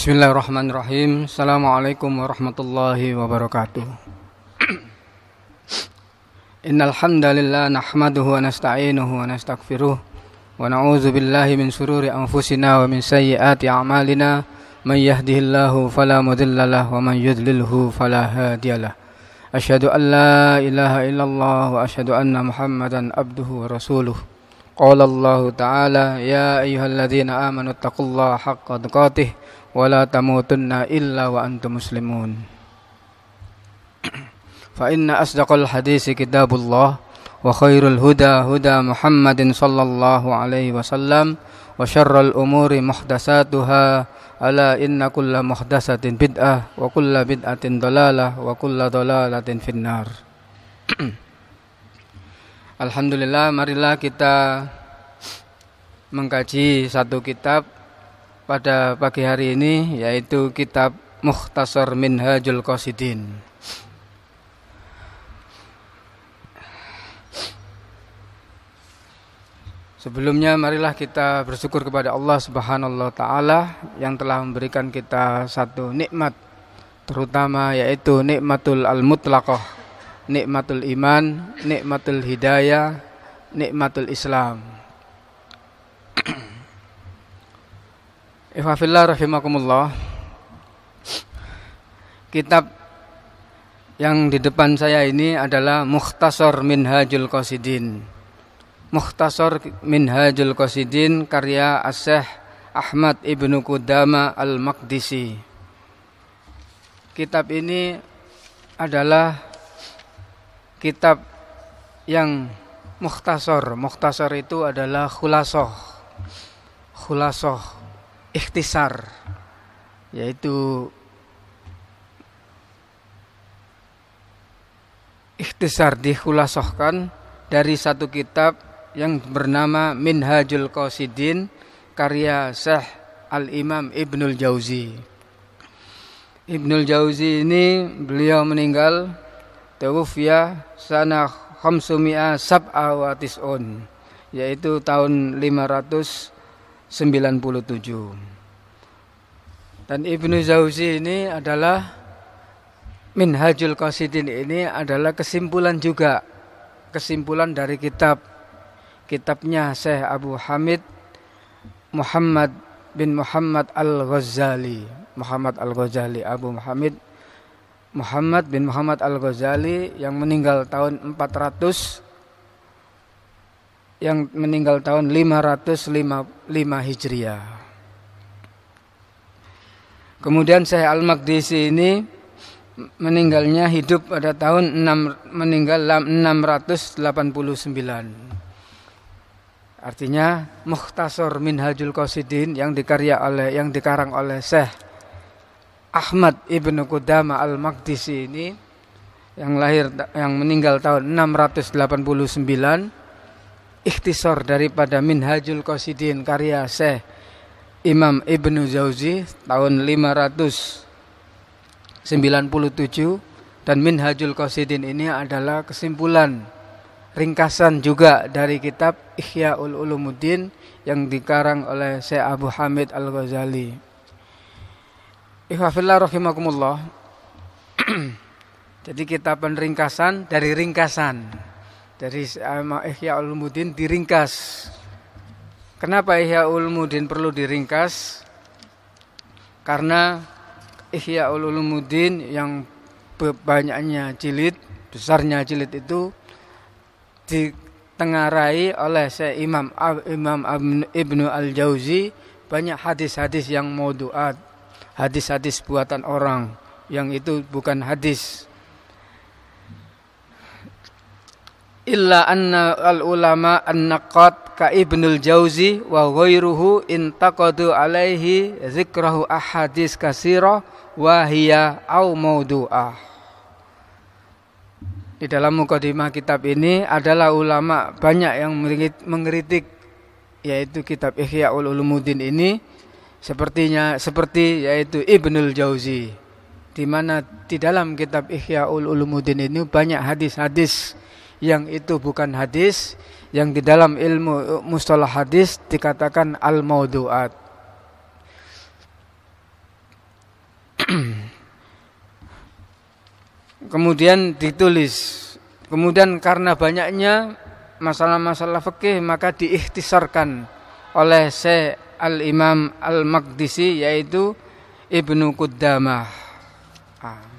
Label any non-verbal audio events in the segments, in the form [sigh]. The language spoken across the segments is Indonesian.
Bismillahirrahmanirrahim. Assalamualaikum warahmatullahi wabarakatuh. [clears throat] Innal hamdalillah nahmaduhu wa nasta'inuhu wa nastaghfiruh wa na'udzu billahi min shururi anfusina wa min sayyiati a'malina may yahdihillahu fala mudhillalah wa man yudlilhu fala hadiyalah. Asyhadu an la ilaha illallah wa asyhadu anna Muhammadan abduhu wa rasuluh. Qala Allah ta'ala ya ayyuhalladzina amanu taqullaha haqqa tuqatih ولا تموتن إلا وأنتم مسلمون فإن أصدق الحديث كتاب الله وخير الهدى هدى محمد صلى الله عليه وسلم وشر الأمور محدثاتها ألا إن كل محدثة بدعة وكل بدعة ضلالة وكل ضلالة في النار Alhamdulillah marilah kita mengkaji satu kitab pada pagi hari ini yaitu kitab Mukhtasar Minhajul Qasidin. Sebelumnya marilah kita bersyukur kepada Allah Subhanahu taala yang telah memberikan kita satu nikmat terutama yaitu nikmatul al-mutlaqah, nikmatul iman, nikmatul hidayah, nikmatul Islam. Ikhwafillah rahimakumullah Kitab yang di depan saya ini adalah Mukhtasar Minhajul Qasidin Mukhtasar Minhajul Qasidin karya Asyih Ahmad Ibnu Kudama Al-Maqdisi Kitab ini adalah kitab yang mukhtasar Mukhtasar itu adalah khulasoh Khulasoh ikhtisar yaitu ikhtisar dikhulasahkan dari satu kitab yang bernama Minhajul Qasidin karya Syekh Al-Imam Ibnul Jauzi. Ibnul Jauzi ini beliau meninggal tawfiya sana khamsumia sab'a awatis on, yaitu tahun 500 97. Dan Ibnu Zauzi ini adalah Minhajul Qasidin ini adalah kesimpulan juga kesimpulan dari kitab kitabnya Syekh Abu Hamid Muhammad bin Muhammad Al-Ghazali Muhammad Al-Ghazali Abu Muhammad Muhammad bin Muhammad Al-Ghazali yang meninggal tahun 400 yang meninggal tahun 555 Hijriah. Kemudian Syekh Al-Maqdisi ini meninggalnya hidup pada tahun 6 meninggal 689. Artinya Mukhtasar Minhajul Qasidin yang dikarya oleh yang dikarang oleh Syekh Ahmad Ibnu Qudama Al-Maqdisi ini yang lahir yang meninggal tahun 689 Iktisor daripada Minhajul Qasidin karya Syekh Imam Ibnu Jauzi tahun 597 dan Minhajul Qasidin ini adalah kesimpulan ringkasan juga dari kitab Ihya Ul Ulumuddin yang dikarang oleh Syekh Abu Hamid Al-Ghazali. Ikhwafillah rahimakumullah. [clears throat] Jadi kita penringkasan dari ringkasan dari eh, Ihya Ulumuddin diringkas. Kenapa Ihya Ulumuddin perlu diringkas? Karena Ihya Ulumuddin yang banyaknya jilid, besarnya jilid itu ditengarai oleh saya Imam Imam Al Jauzi banyak hadis-hadis yang mau doa, hadis-hadis buatan orang yang itu bukan hadis. illa anna al ulama an-naqat ka Ibnul Jauzi wa ghairuhu intaqadu alaihi zikrahu ahadis kasira wa hiya au maudu'ah di dalam mukadimah kitab ini adalah ulama banyak yang mengkritik yaitu kitab Ihya Ulumuddin ini sepertinya seperti yaitu Ibnul Jauzi di mana di dalam kitab Ihya Ulumuddin ini banyak hadis-hadis yang itu bukan hadis yang di dalam ilmu eh, mustalah hadis dikatakan al-maudu'at. [clears throat] Kemudian ditulis. Kemudian karena banyaknya masalah-masalah fikih maka diikhtisarkan oleh se Al-Imam Al-Maqdisi yaitu Ibnu Qudamah. Ah.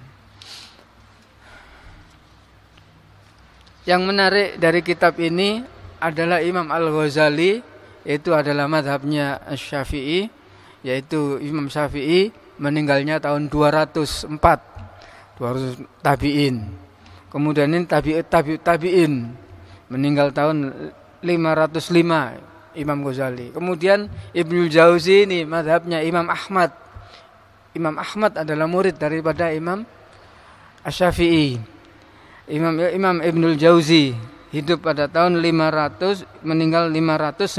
Yang menarik dari kitab ini adalah Imam Al-Ghazali itu adalah madhabnya Syafi'i yaitu Imam Syafi'i meninggalnya tahun 204 200 tabi'in kemudian ini tabi, tabi, tabi'in meninggal tahun 505 Imam Ghazali kemudian Ibnu Jauzi ini madhabnya Imam Ahmad Imam Ahmad adalah murid daripada Imam Asyafi'i Imam Imam Ibnul Jauzi hidup pada tahun 500 meninggal 597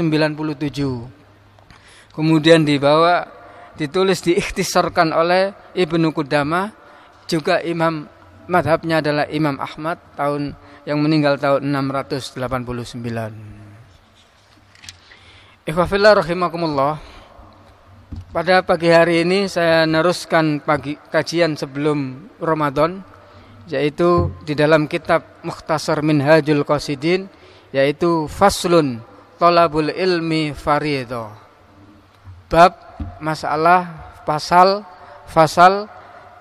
kemudian dibawa ditulis diikhtisarkan oleh Ibnu Kudama juga Imam madhabnya adalah Imam Ahmad tahun yang meninggal tahun 689 Ikhwafillah rahimakumullah pada pagi hari ini saya neruskan pagi kajian sebelum Ramadan yaitu di dalam kitab Mukhtasar Minhajul Qasidin yaitu faslun talabul ilmi farido bab masalah pasal fasal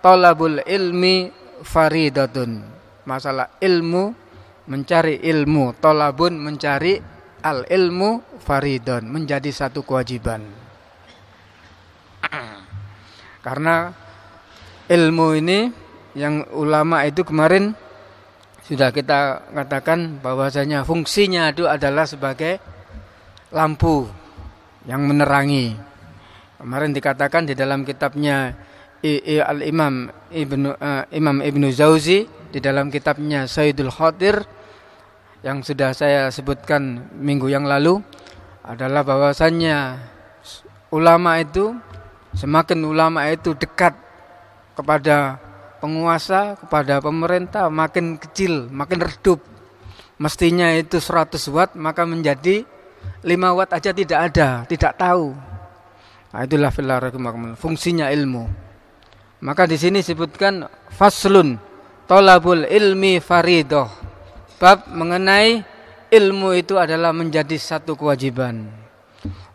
talabul ilmi faridatun masalah ilmu mencari ilmu tolabun mencari al ilmu faridon menjadi satu kewajiban [clears throat] karena ilmu ini yang ulama itu kemarin sudah kita katakan bahwasanya fungsinya itu adalah sebagai lampu yang menerangi. Kemarin dikatakan di dalam kitabnya Al Imam Ibnu uh, Imam Ibnu Jauzi di dalam kitabnya Sayyidul Khatir yang sudah saya sebutkan minggu yang lalu adalah bahwasannya ulama itu semakin ulama itu dekat kepada penguasa kepada pemerintah makin kecil, makin redup. Mestinya itu 100 watt maka menjadi 5 watt aja tidak ada, tidak tahu. Nah, itulah fungsinya ilmu. Maka di sini disebutkan faslun tolabul ilmi faridoh. Bab mengenai ilmu itu adalah menjadi satu kewajiban.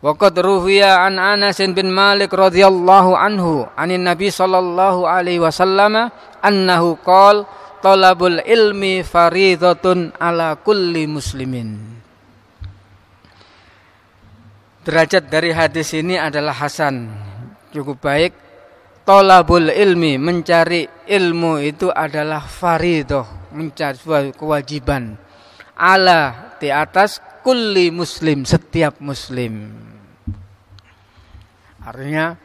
Waqad ruhiya an Anas bin Malik radhiyallahu anhu anin Nabi sallallahu alaihi wasallam annahu qol talabul ilmi faridhatun ala kulli muslimin. Derajat dari hadis ini adalah hasan. Cukup baik. Tolabul ilmi, mencari ilmu itu adalah faridoh, mencari kewajiban. Ala di atas kulli muslim setiap muslim artinya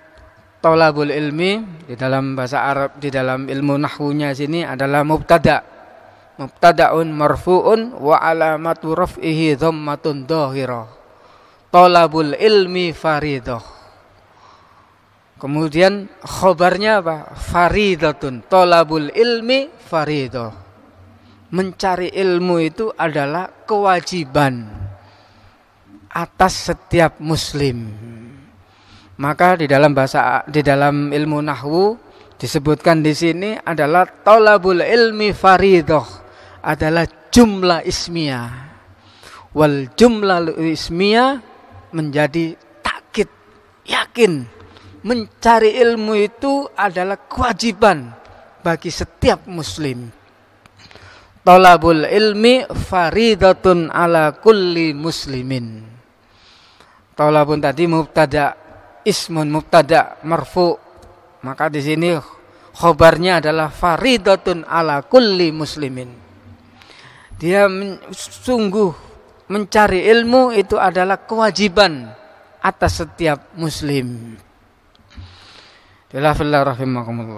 tolabul ilmi di dalam bahasa Arab di dalam ilmu nahwunya sini adalah mubtada mubtadaun marfuun wa alamatu raf'ihi dhammatun dhahirah tolabul ilmi faridah Kemudian khobarnya apa? Faridatun. Tolabul ilmi faridoh. Mencari ilmu itu adalah kewajiban atas setiap muslim. Maka di dalam bahasa di dalam ilmu nahwu disebutkan di sini adalah tolabul ilmi faridoh adalah jumlah ismia Wal jumlah ismia menjadi takit, yakin. Mencari ilmu itu adalah kewajiban bagi setiap muslim. Tolabul ilmi faridatun ala kulli muslimin. Tolabun tadi mubtada ismun mubtada marfu. Maka di sini khobarnya adalah faridatun ala kulli muslimin. Dia men sungguh mencari ilmu itu adalah kewajiban atas setiap muslim. Bismillahirrahmanirrahim.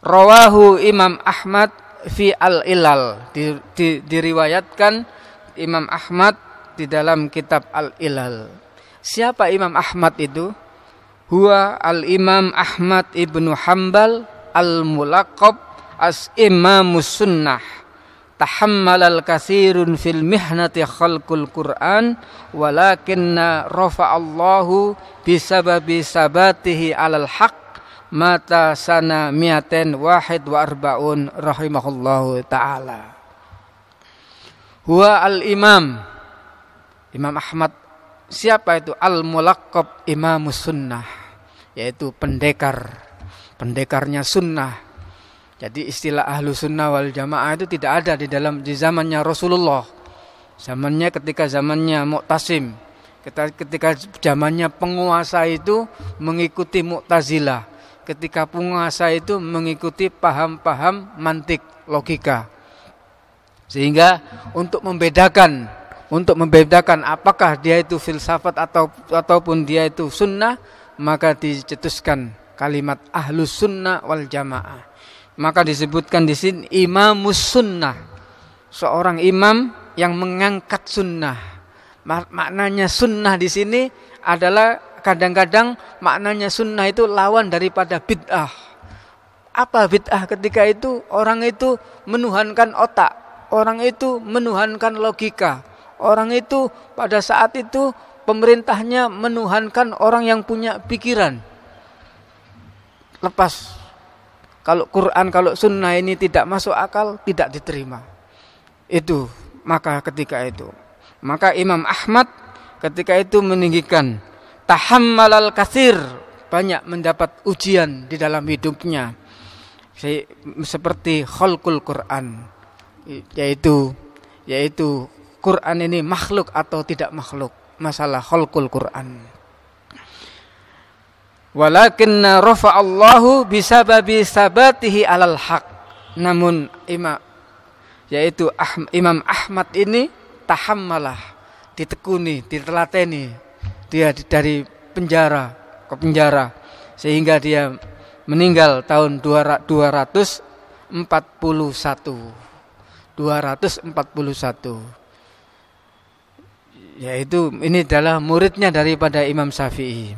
Rawahu Imam Ahmad fi al-Ilal di, di, diriwayatkan Imam Ahmad di dalam kitab Al-Ilal. Siapa Imam Ahmad itu? Huwa Al-Imam Ahmad Ibnu Hambal Al-Mulaqab as Imamus Sunnah. Tahammal al-kathirun fil mihnati khalqul Qur'an walakinna rafa'allahu bisababi sabatihi alal haq mata sana miaten wahid wa arbaun rahimahullahu ta'ala. Huwa al-imam Imam Ahmad siapa itu al mulakob Imam Sunnah yaitu pendekar pendekarnya sunnah jadi istilah ahlu sunnah wal jamaah itu tidak ada di dalam di zamannya Rasulullah zamannya ketika zamannya Mu'tasim ketika zamannya penguasa itu mengikuti Mu'tazilah ketika penguasa itu mengikuti paham-paham mantik logika sehingga untuk membedakan untuk membedakan apakah dia itu filsafat atau ataupun dia itu sunnah maka dicetuskan kalimat ahlu sunnah wal jamaah maka disebutkan di sini imamus sunnah seorang imam yang mengangkat sunnah maknanya sunnah di sini adalah kadang-kadang maknanya sunnah itu lawan daripada bid'ah apa bid'ah ketika itu orang itu menuhankan otak orang itu menuhankan logika Orang itu pada saat itu pemerintahnya menuhankan orang yang punya pikiran. Lepas. Kalau Quran, kalau sunnah ini tidak masuk akal, tidak diterima. Itu, maka ketika itu. Maka Imam Ahmad ketika itu meninggikan tahammalal kasir banyak mendapat ujian di dalam hidupnya seperti holkul Quran yaitu yaitu Quran ini makhluk atau tidak makhluk. Masalah holkul Quran. allahu bisa babi sabatihi alal haq. Namun imam yaitu Imam Ahmad ini malah ditekuni, ditelateni. Dia dari penjara ke penjara sehingga dia meninggal tahun 241 241 yaitu ini adalah muridnya daripada Imam Syafi'i.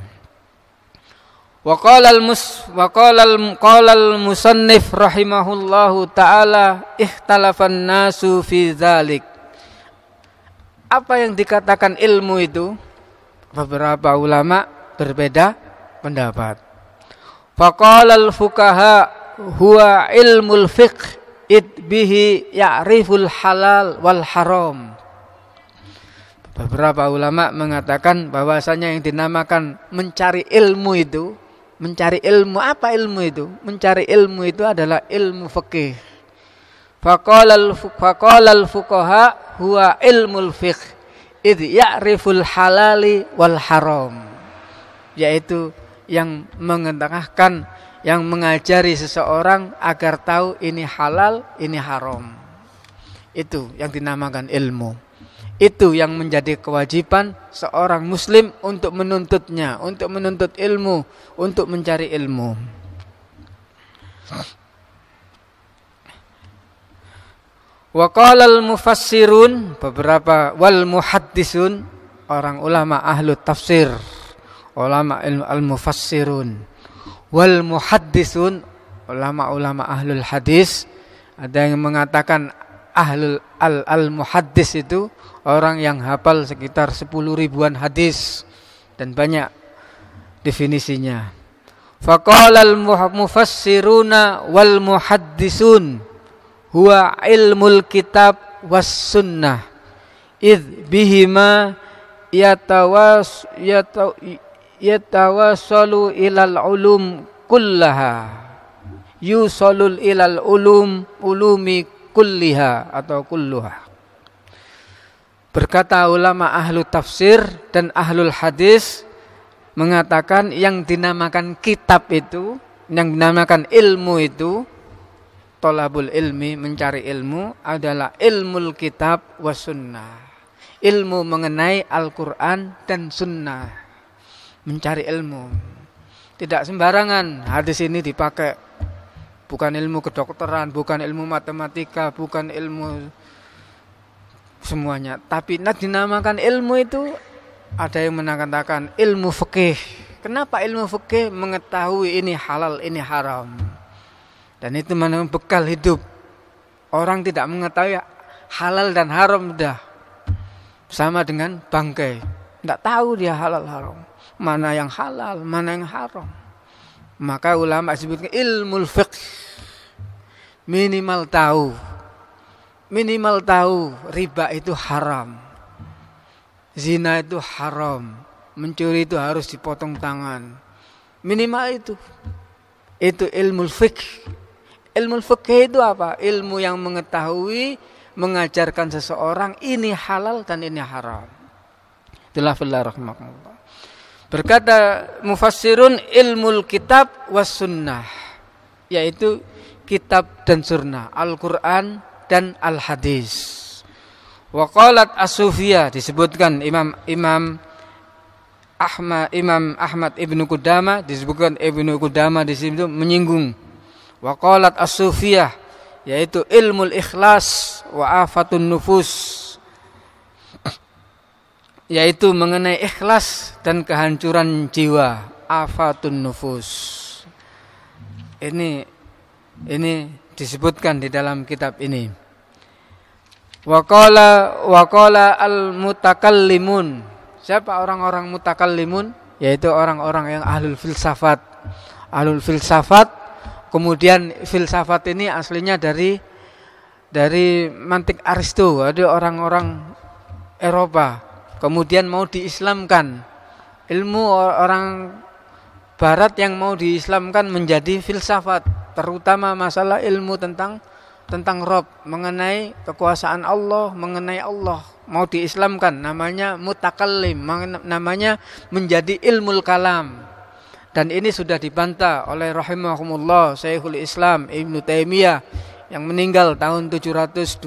Wa qala al-mus wa kalal qala musannif rahimahullahu taala ikhtalafan nasu fi dzalik. Apa yang dikatakan ilmu itu beberapa ulama berbeda pendapat. Faqala al-fuqaha huwa ilmul fiqh id bihi ya'riful halal wal haram. Beberapa ulama mengatakan bahwasanya yang dinamakan mencari ilmu itu, mencari ilmu apa ilmu itu? Mencari ilmu itu adalah ilmu fikih. Faqalal faqalal fuqaha huwa ilmul fiqh. Idh ya'riful halali wal haram. Yaitu yang mengetengahkan yang mengajari seseorang agar tahu ini halal, ini haram. Itu yang dinamakan ilmu. Itu yang menjadi kewajiban seorang muslim untuk menuntutnya, untuk menuntut ilmu, untuk mencari ilmu. qala al-mufassirun beberapa wal muhaddisun orang ulama ahlu tafsir ulama ilmu al-mufassirun wal muhaddisun ulama-ulama ahlul hadis ada yang mengatakan ahlul al, al muhaddis itu orang yang hafal sekitar 10 ribuan hadis dan banyak definisinya. Faqala al mufassiruna wal muhaddisun huwa ilmul kitab was sunnah id bihima yatawas yataw, yatawasalu ilal ulum kullaha yusalul ilal ulum ulumi kulliha atau kulluha. Berkata ulama ahlu tafsir dan ahlul hadis mengatakan yang dinamakan kitab itu, yang dinamakan ilmu itu, tolabul ilmi, mencari ilmu adalah ilmu kitab wa sunnah. Ilmu mengenai Al-Quran dan sunnah. Mencari ilmu. Tidak sembarangan hadis ini dipakai bukan ilmu kedokteran, bukan ilmu matematika, bukan ilmu semuanya. Tapi nah dinamakan ilmu itu ada yang menakankan ilmu fikih. Kenapa ilmu fikih mengetahui ini halal, ini haram. Dan itu memang bekal hidup. Orang tidak mengetahui halal dan haram dah. Sama dengan bangkai. Tidak tahu dia halal haram. Mana yang halal, mana yang haram. Maka ulama sebutkan ilmu fikih minimal tahu minimal tahu riba itu haram zina itu haram mencuri itu harus dipotong tangan minimal itu itu ilmu fikih ilmu fikih itu apa ilmu yang mengetahui mengajarkan seseorang ini halal dan ini haram itulah berkata mufassirun ilmu kitab was sunnah yaitu kitab dan sunnah, Al-Quran dan Al-Hadis. Waqalat as sufiya disebutkan Imam Imam Ahmad Imam Ahmad Ibnu Qudama disebutkan Ibnu Qudama di situ menyinggung Waqalat as sufiya yaitu ilmul ikhlas wa afatun nufus [coughs] yaitu mengenai ikhlas dan kehancuran jiwa afatun nufus ini ini disebutkan di dalam kitab ini. Waqala waqala al-mutakallimun. Siapa orang-orang mutakallimun? Yaitu orang-orang yang ahlul filsafat. Ahlul filsafat kemudian filsafat ini aslinya dari dari mantik Aristo, ada orang-orang Eropa. Kemudian mau diislamkan. Ilmu orang Barat yang mau diislamkan menjadi filsafat, terutama masalah ilmu tentang tentang Rob, mengenai kekuasaan Allah, mengenai Allah mau diislamkan, namanya mutakallim, namanya menjadi ilmu kalam. Dan ini sudah dibantah oleh rahimahumullah Syekhul Islam Ibnu Taimiyah yang meninggal tahun 728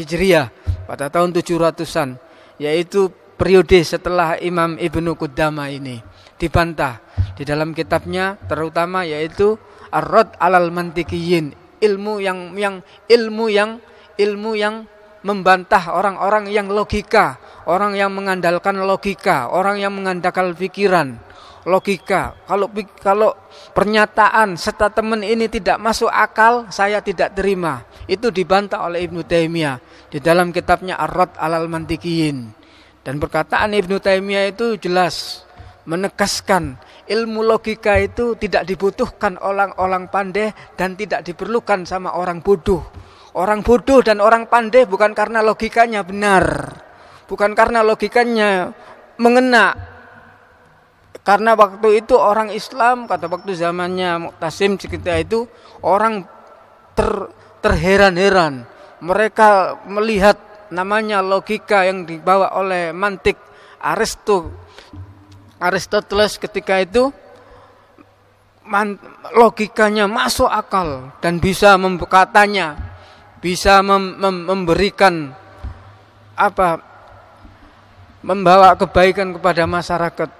Hijriah pada tahun 700-an yaitu periode setelah Imam Ibnu Qudama ini dibantah di dalam kitabnya terutama yaitu ar 'alal Mantikiyin ilmu yang yang ilmu yang ilmu yang membantah orang-orang yang logika, orang yang mengandalkan logika, orang yang mengandalkan pikiran, logika. Kalau kalau pernyataan teman ini tidak masuk akal, saya tidak terima. Itu dibantah oleh Ibnu Taimiyah di dalam kitabnya ar 'alal Mantikiyin dan perkataan Ibnu Taimiyah itu jelas menekaskan ilmu logika itu tidak dibutuhkan orang-orang pandai dan tidak diperlukan sama orang bodoh. Orang bodoh dan orang pandai bukan karena logikanya benar, bukan karena logikanya mengena. Karena waktu itu orang Islam, kata waktu zamannya Muqtasim sekitar itu orang ter, terheran-heran. Mereka melihat namanya logika yang dibawa oleh mantik Aristo Aristoteles ketika itu man, logikanya masuk akal dan bisa membukatannya bisa mem, mem, memberikan apa membawa kebaikan kepada masyarakat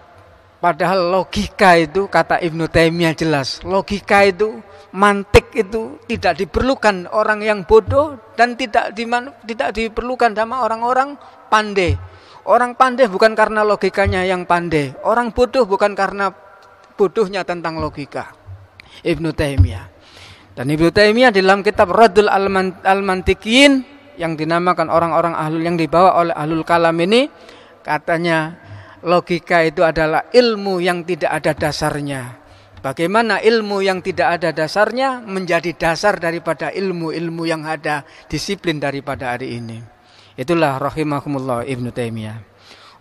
Padahal logika itu kata Ibnu Taimiyah jelas. Logika itu mantik itu tidak diperlukan orang yang bodoh dan tidak diman, tidak diperlukan sama orang-orang pandai. Orang pandai bukan karena logikanya yang pandai. Orang bodoh bukan karena bodohnya tentang logika. Ibnu Taimiyah. Dan Ibnu Taimiyah dalam kitab Radul Al-Mantiqin yang dinamakan orang-orang ahlul yang dibawa oleh ahlul kalam ini katanya logika itu adalah ilmu yang tidak ada dasarnya. Bagaimana ilmu yang tidak ada dasarnya menjadi dasar daripada ilmu-ilmu yang ada disiplin daripada hari ini. Itulah rahimahumullah Ibnu Taimiyah.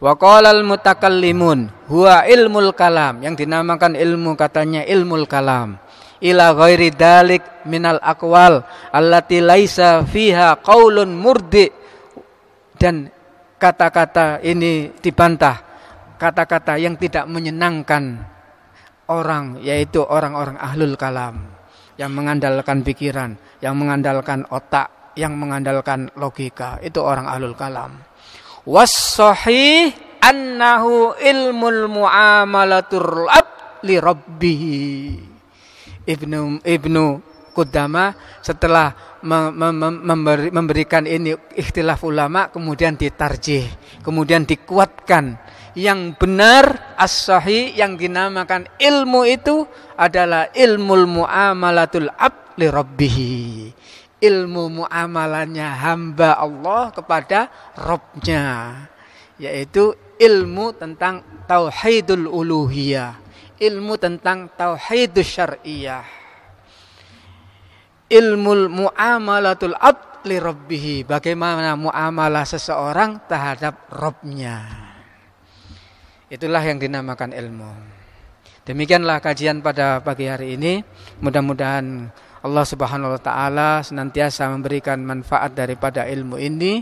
Wa qala mutakallimun huwa ilmul kalam yang dinamakan ilmu katanya ilmul kalam ila ghairi dalik minal aqwal allati laisa fiha qaulun murdi dan kata-kata ini dibantah kata-kata yang tidak menyenangkan orang yaitu orang-orang ahlul kalam yang mengandalkan pikiran, yang mengandalkan otak, yang mengandalkan logika. Itu orang ahlul kalam. Wasohi annahu ilmul muamalatul ab li Rabbihi Ibnu Ibnu Kudama setelah memberikan ini ikhtilaf ulama kemudian ditarjih, kemudian dikuatkan. Yang benar as sahi yang dinamakan ilmu itu adalah ilmu muamalatul abli rabbihi Ilmu muamalahnya hamba Allah kepada Robnya yaitu ilmu tentang tauhidul uluhiyah, ilmu tentang tauhidus syariah ilmul muamalatul abd li rabbihi Bagaimana muamalah seseorang terhadap Robnya. Itulah yang dinamakan ilmu. Demikianlah kajian pada pagi hari ini. Mudah-mudahan Allah Subhanahu wa taala senantiasa memberikan manfaat daripada ilmu ini.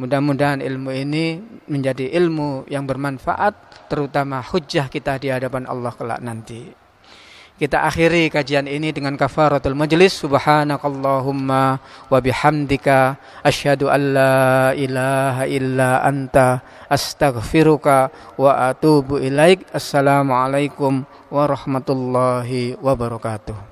Mudah-mudahan ilmu ini menjadi ilmu yang bermanfaat terutama hujjah kita di hadapan Allah kelak nanti. Kita akhiri kajian ini dengan kafaratul majlis. Subhanakallahumma wa bihamdika asyhadu an la ilaha illa anta astaghfiruka wa atubu ilaik. Assalamualaikum warahmatullahi wabarakatuh.